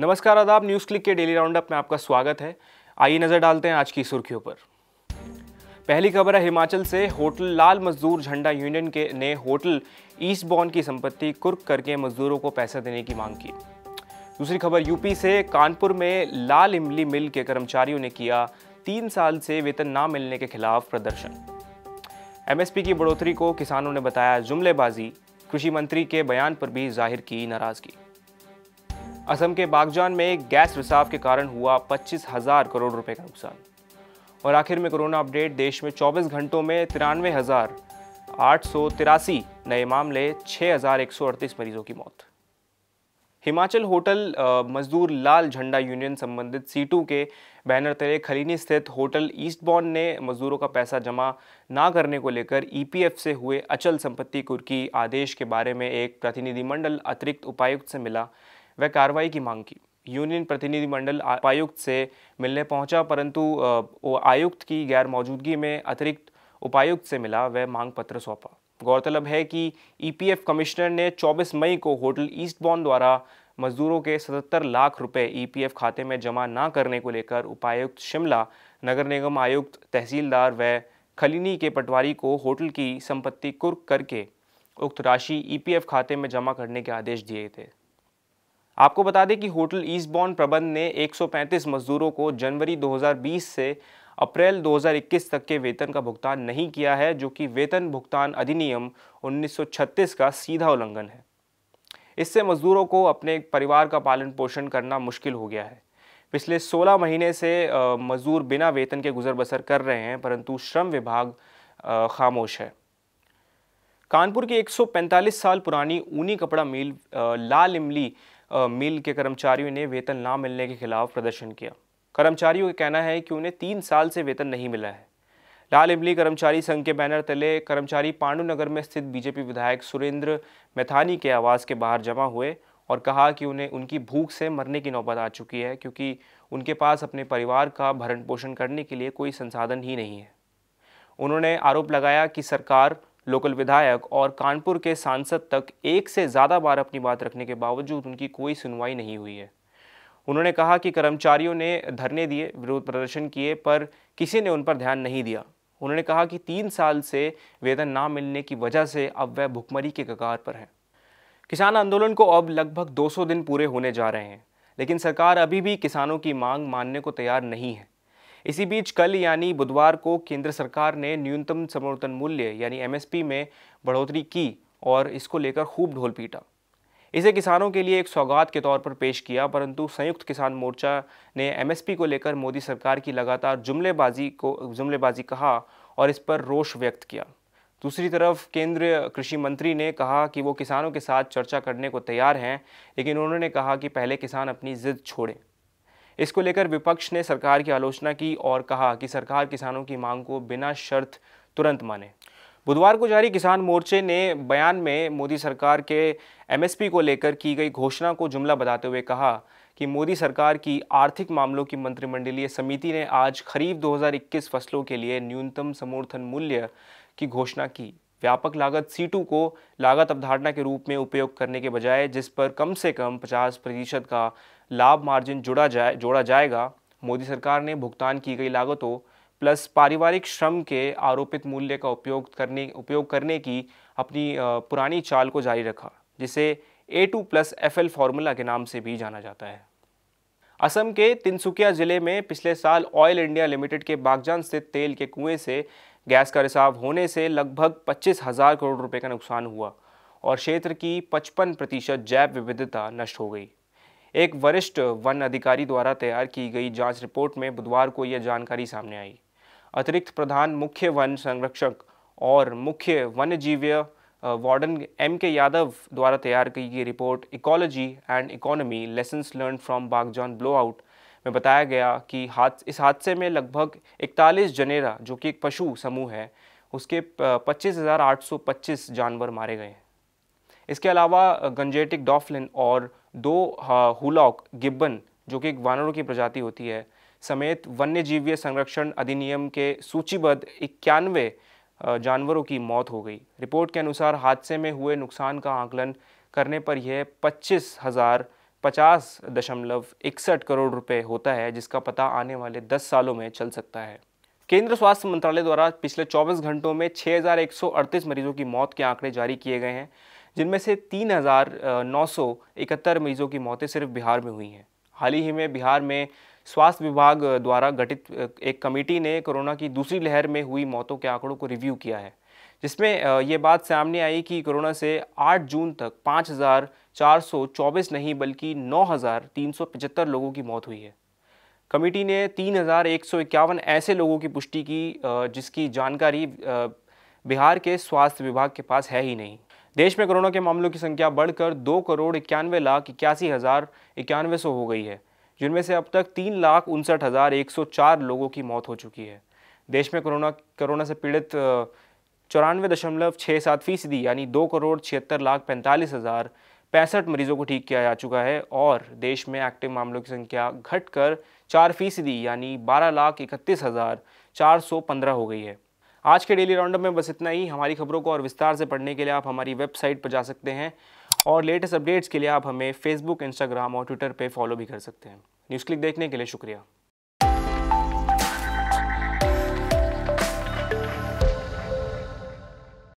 नमस्कार आदाब news click के डेली राउंडअप में आपका स्वागत है आइए नज़र डालते हैं आज की सुर्खियों पर पहली खबर है हिमाचल से होटल लाल मजदूर झंडा यूनियन के ने होटल ईस्ट बॉन की संपत्ति कुर्क करके मजदूरों को पैसा देने की मांग की दूसरी खबर यूपी से कानपुर में लाल इमली मिल के कर्मचारियों ने किया तीन साल से वेतन ना मिलने के खिलाफ प्रदर्शन एमएसपी की बढ़ोतरी को किसानों ने बताया जुमलेबाजी कृषि मंत्री के बयान पर भी जाहिर की नाराज़गी असम के बागजान में गैस रिसाव के कारण हुआ पच्चीस हजार करोड़ रुपए का नुकसान और आखिर में कोरोना अपडेट देश में 24 घंटों में तिरानवे हजार आठ सौ तिरासी नए मामले छः हजार एक सौ अड़तीस मरीजों की मौत हिमाचल होटल मजदूर लाल झंडा यूनियन संबंधित सीटू के बैनर तले खलीनी स्थित होटल ईस्ट बॉन ने मजदूरों का पैसा जमा ना करने को लेकर ईपीएफ e से हुए अचल संपत्ति कुर्की आदेश के बारे में एक प्रतिनिधिमंडल अतिरिक्त उपायुक्त से मिला वह कार्रवाई की मांग की यूनियन प्रतिनिधिमंडल उपायुक्त से मिलने पहुंचा परंतु आयुक्त की गैर मौजूदगी में अतिरिक्त उपायुक्त से मिला वह मांग पत्र सौंपा गौरतलब है कि ईपीएफ e कमिश्नर ने 24 मई को होटल ईस्ट बॉन्ड द्वारा मजदूरों के 77 लाख रुपए ईपीएफ e खाते में जमा ना करने को लेकर उपायुक्त शिमला नगर निगम आयुक्त तहसीलदार व खलीनी के पटवारी को होटल की संपत्ति कुर्क करके उक्त राशि ईपीएफ e खाते में जमा करने के आदेश दिए थे आपको बता दें कि होटल ईस्टबॉर्न प्रबंध ने 135 मजदूरों को जनवरी 2020 से अप्रैल 2021 तक के वेतन का भुगतान नहीं किया है जो कि वेतन भुगतान अधिनियम 1936 का सीधा उल्लंघन है इससे मजदूरों को अपने परिवार का पालन पोषण करना मुश्किल हो गया है पिछले 16 महीने से मजदूर बिना वेतन के गुजर बसर कर रहे हैं परंतु श्रम विभाग खामोश है कानपुर की 145 साल पुरानी ऊनी कपड़ा मिल लाल इमली मिल के कर्मचारियों ने वेतन ना मिलने के खिलाफ प्रदर्शन किया कर्मचारियों का कहना है कि उन्हें तीन साल से वेतन नहीं मिला है लाल इमली कर्मचारी संघ के बैनर तले कर्मचारी पांडुनगर में स्थित बीजेपी विधायक सुरेंद्र मैथानी के आवास के बाहर जमा हुए और कहा कि उन्हें उनकी भूख से मरने की नौबत आ चुकी है क्योंकि उनके पास अपने परिवार का भरण पोषण करने के लिए कोई संसाधन ही नहीं है उन्होंने आरोप लगाया कि सरकार लोकल विधायक और कानपुर के सांसद तक एक से ज़्यादा बार अपनी बात रखने के बावजूद उनकी कोई सुनवाई नहीं हुई है उन्होंने कहा कि कर्मचारियों ने धरने दिए विरोध प्रदर्शन किए पर किसी ने उन पर ध्यान नहीं दिया उन्होंने कहा कि तीन साल से वेतन ना मिलने की वजह से अब वह भुखमरी के कगार पर हैं किसान आंदोलन को अब लगभग 200 दिन पूरे होने जा रहे हैं लेकिन सरकार अभी भी किसानों की मांग मानने को तैयार नहीं है इसी बीच कल यानी बुधवार को केंद्र सरकार ने न्यूनतम समर्थन मूल्य यानी एमएसपी में बढ़ोतरी की और इसको लेकर खूब ढोल पीटा इसे किसानों के लिए एक सौगात के तौर पर पेश किया परंतु संयुक्त किसान मोर्चा ने एमएसपी को लेकर मोदी सरकार की लगातार जुमलेबाजी को जुमलेबाजी कहा और इस पर रोष व्यक्त किया दूसरी तरफ केंद्रीय कृषि मंत्री ने कहा कि वो किसानों के साथ चर्चा करने को तैयार हैं लेकिन उन्होंने कहा कि पहले किसान अपनी जिद छोड़ें इसको लेकर विपक्ष ने सरकार की आलोचना की और कहा कि सरकार किसानों की मांग को बिना शर्त तुरंत माने बुधवार को जारी किसान मोर्चे ने बयान में मोदी सरकार के एमएसपी को लेकर की गई घोषणा को जुमला बताते हुए कहा कि मोदी सरकार की आर्थिक मामलों की मंत्रिमंडलीय समिति ने आज खरीफ 2021 फसलों के लिए न्यूनतम समर्थन मूल्य की घोषणा की व्यापक लागत सी को लागत अवधारणा के रूप में उपयोग करने के बजाय जिस पर कम से कम 50 प्रतिशत का लाभ मार्जिन जुड़ा जाए जोड़ा जाएगा मोदी सरकार ने भुगतान की गई लागतों प्लस पारिवारिक श्रम के आरोपित मूल्य का उपयोग करने उपयोग करने की अपनी पुरानी चाल को जारी रखा जिसे A two plus F L formula के नाम से भी जाना जाता है असम के तिनसुकिया जिले में पिछले साल ऑयल इंडिया लिमिटेड के बागजान स्थित तेल के कुएं से गैस का रिसाव होने से लगभग पच्चीस हजार करोड़ रुपए का नुकसान हुआ और क्षेत्र की पचपन प्रतिशत जैव विविधता नष्ट हो गई एक वरिष्ठ वन अधिकारी द्वारा तैयार की गई जांच रिपोर्ट में बुधवार को यह जानकारी सामने आई अतिरिक्त प्रधान मुख्य वन संरक्षक और मुख्य वन्यजीव्य वार्डन एम के यादव द्वारा तैयार की गई report ecology and economy lessons learn from Baghjan blowout में बताया गया कि हाथ इस हादसे में लगभग इकतालीस जनेरा जो कि एक पशु समूह है उसके 25,825 जानवर मारे गए हैं इसके अलावा गंजेटिक डॉफलिन और दो हुलॉक गिब्बन जो कि एक वानरों की प्रजाति होती है समेत वन्य जीवीय संरक्षण अधिनियम के सूचीबद्ध इक्यानवे जानवरों की मौत हो गई रिपोर्ट के अनुसार हादसे में हुए नुकसान का आकलन करने पर यह पच्चीस हज़ार पचास दशमलव इकसठ करोड़ रुपए होता है जिसका पता आने वाले दस सालों में चल सकता है केंद्र स्वास्थ्य मंत्रालय द्वारा पिछले 24 घंटों में 6,138 मरीजों की मौत के आंकड़े जारी किए गए हैं जिनमें से 3,971 मरीजों की मौतें सिर्फ बिहार में हुई हैं हाल ही में बिहार में स्वास्थ्य विभाग द्वारा गठित एक कमेटी ने कोरोना की दूसरी लहर में हुई मौतों के आंकड़ों को रिव्यू किया है जिसमें ये बात सामने आई कि कोरोना से 8 जून तक 5,424 नहीं बल्कि 9,375 लोगों की मौत हुई है कमेटी ने तीन ऐसे लोगों की पुष्टि की जिसकी जानकारी बिहार के स्वास्थ्य विभाग के पास है ही नहीं देश में कोरोना के मामलों की संख्या बढ़कर दो करोड़ इक्यानवे लाख इक्यासी हज़ार इक्यानवे सौ हो गई है जिनमें से अब तक तीन लाख उनसठ हज़ार एक सौ चार लोगों की मौत हो चुकी है देश में कोरोना कोरोना से पीड़ित चौरानवे दशमलव छः सात फीसदी यानी दो करोड़ छिहत्तर लाख पैंतालीस हज़ार पैंसठ मरीजों को ठीक किया जा चुका है और देश में एक्टिव मामलों की संख्या घटकर चार फीसदी यानी बारह लाख इकतीस हज़ार चार सौ पंद्रह हो गई है आज के डेली राउंडअप में बस इतना ही हमारी खबरों को और विस्तार से पढ़ने के लिए आप हमारी वेबसाइट पर जा सकते हैं और लेटेस्ट अपडेट्स के लिए आप हमें फेसबुक इंस्टाग्राम और ट्विटर पर फॉलो भी कर सकते हैं न्यूज़ क्लिक देखने के लिए शुक्रिया